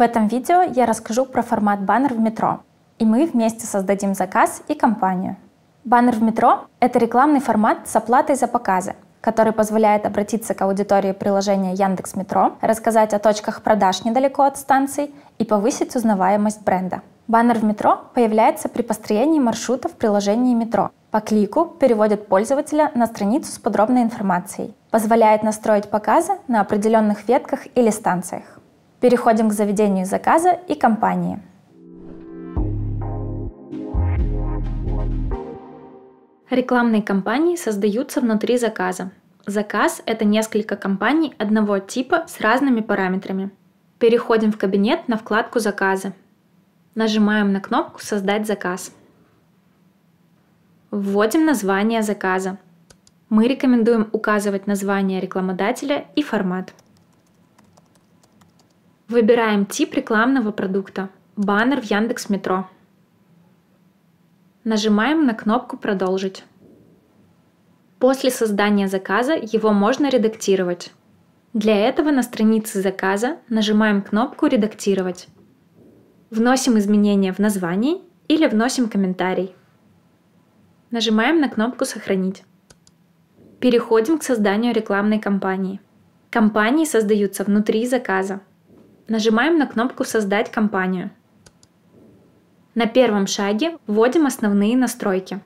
В этом видео я расскажу про формат баннер в метро, и мы вместе создадим заказ и компанию. Баннер в метро — это рекламный формат с оплатой за показы, который позволяет обратиться к аудитории приложения Яндекс Метро, рассказать о точках продаж недалеко от станций и повысить узнаваемость бренда. Баннер в метро появляется при построении маршрута в приложении метро. По клику переводит пользователя на страницу с подробной информацией. Позволяет настроить показы на определенных ветках или станциях. Переходим к заведению заказа и компании. Рекламные кампании создаются внутри заказа. Заказ – это несколько компаний одного типа с разными параметрами. Переходим в кабинет на вкладку «Заказы». Нажимаем на кнопку «Создать заказ». Вводим название заказа. Мы рекомендуем указывать название рекламодателя и формат. Выбираем тип рекламного продукта. Баннер в Яндекс Метро. Нажимаем на кнопку «Продолжить». После создания заказа его можно редактировать. Для этого на странице заказа нажимаем кнопку «Редактировать». Вносим изменения в названии или вносим комментарий. Нажимаем на кнопку «Сохранить». Переходим к созданию рекламной кампании. Кампании создаются внутри заказа нажимаем на кнопку «Создать компанию». На первом шаге вводим основные настройки.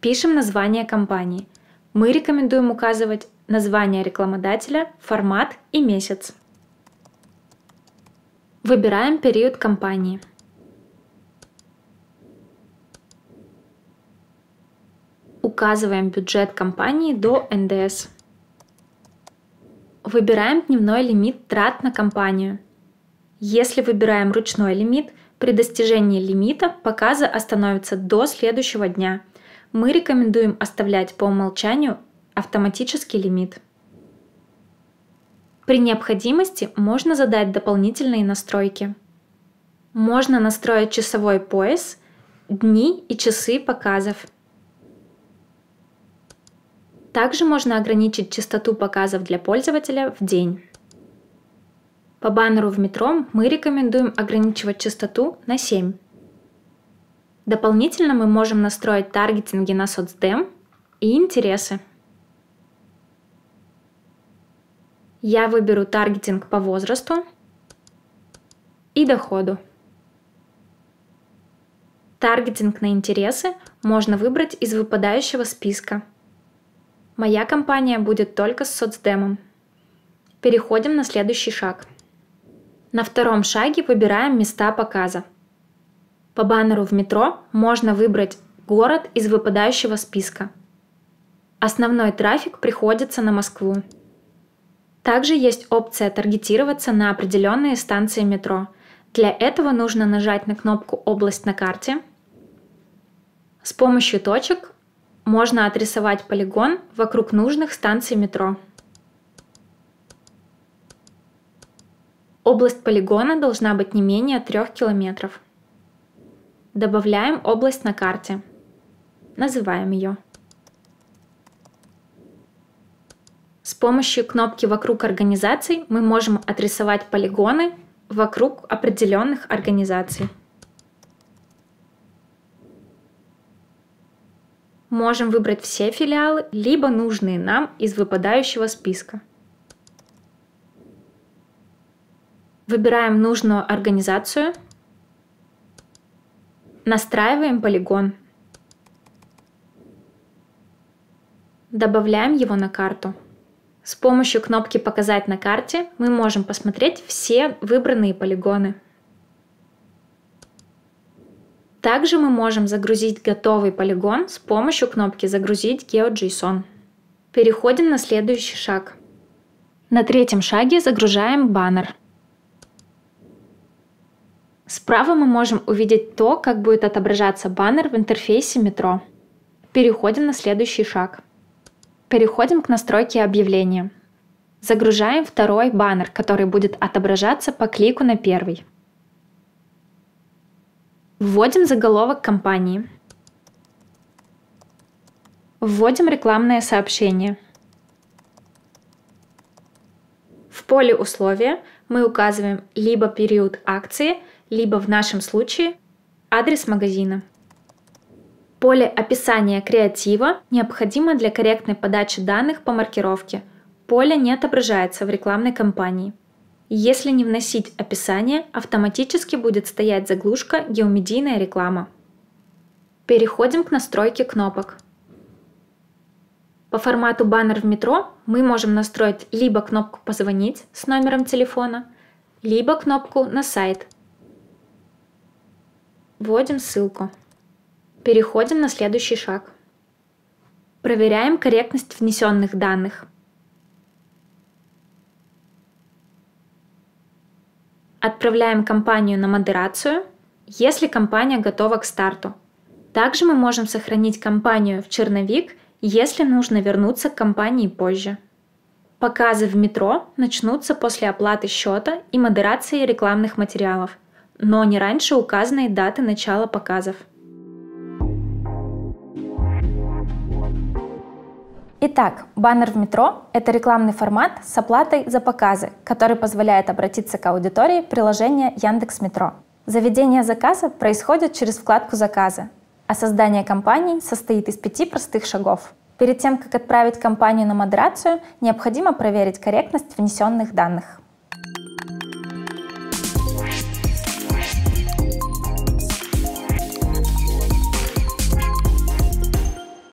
Пишем название компании. Мы рекомендуем указывать название рекламодателя, формат и месяц. Выбираем период компании. Указываем бюджет компании до НДС. Выбираем дневной лимит трат на компанию. Если выбираем ручной лимит, при достижении лимита показы остановятся до следующего дня. Мы рекомендуем оставлять по умолчанию автоматический лимит. При необходимости можно задать дополнительные настройки. Можно настроить часовой пояс, дни и часы показов – также можно ограничить частоту показов для пользователя в день. По баннеру в метро мы рекомендуем ограничивать частоту на 7. Дополнительно мы можем настроить таргетинги на соцдем и интересы. Я выберу таргетинг по возрасту и доходу. Таргетинг на интересы можно выбрать из выпадающего списка – Моя компания будет только с соцдемом. Переходим на следующий шаг. На втором шаге выбираем места показа. По баннеру в метро можно выбрать город из выпадающего списка. Основной трафик приходится на Москву. Также есть опция таргетироваться на определенные станции метро. Для этого нужно нажать на кнопку «Область на карте». С помощью точек можно отрисовать полигон вокруг нужных станций метро. Область полигона должна быть не менее 3 километров. Добавляем область на карте. Называем ее. С помощью кнопки «Вокруг организаций» мы можем отрисовать полигоны вокруг определенных организаций. Можем выбрать все филиалы, либо нужные нам из выпадающего списка. Выбираем нужную организацию. Настраиваем полигон. Добавляем его на карту. С помощью кнопки «Показать на карте» мы можем посмотреть все выбранные полигоны. Также мы можем загрузить готовый полигон с помощью кнопки «Загрузить GeoJSON». Переходим на следующий шаг. На третьем шаге загружаем баннер. Справа мы можем увидеть то, как будет отображаться баннер в интерфейсе метро. Переходим на следующий шаг. Переходим к настройке объявления. Загружаем второй баннер, который будет отображаться по клику на первый. Вводим заголовок компании. Вводим рекламное сообщение. В поле условия мы указываем либо период акции, либо в нашем случае адрес магазина. Поле описания креатива необходимо для корректной подачи данных по маркировке. Поле не отображается в рекламной кампании. Если не вносить описание, автоматически будет стоять заглушка «Геомедийная реклама». Переходим к настройке кнопок. По формату баннер в метро мы можем настроить либо кнопку «Позвонить» с номером телефона, либо кнопку «На сайт». Вводим ссылку. Переходим на следующий шаг. Проверяем корректность внесенных данных – Отправляем компанию на модерацию, если компания готова к старту. Также мы можем сохранить компанию в черновик, если нужно вернуться к компании позже. Показы в метро начнутся после оплаты счета и модерации рекламных материалов, но не раньше указанной даты начала показов. Итак, баннер в метро – это рекламный формат с оплатой за показы, который позволяет обратиться к аудитории приложения Яндекс Метро. Заведение заказа происходит через вкладку «Заказы», а создание компаний состоит из пяти простых шагов. Перед тем, как отправить кампанию на модерацию, необходимо проверить корректность внесенных данных.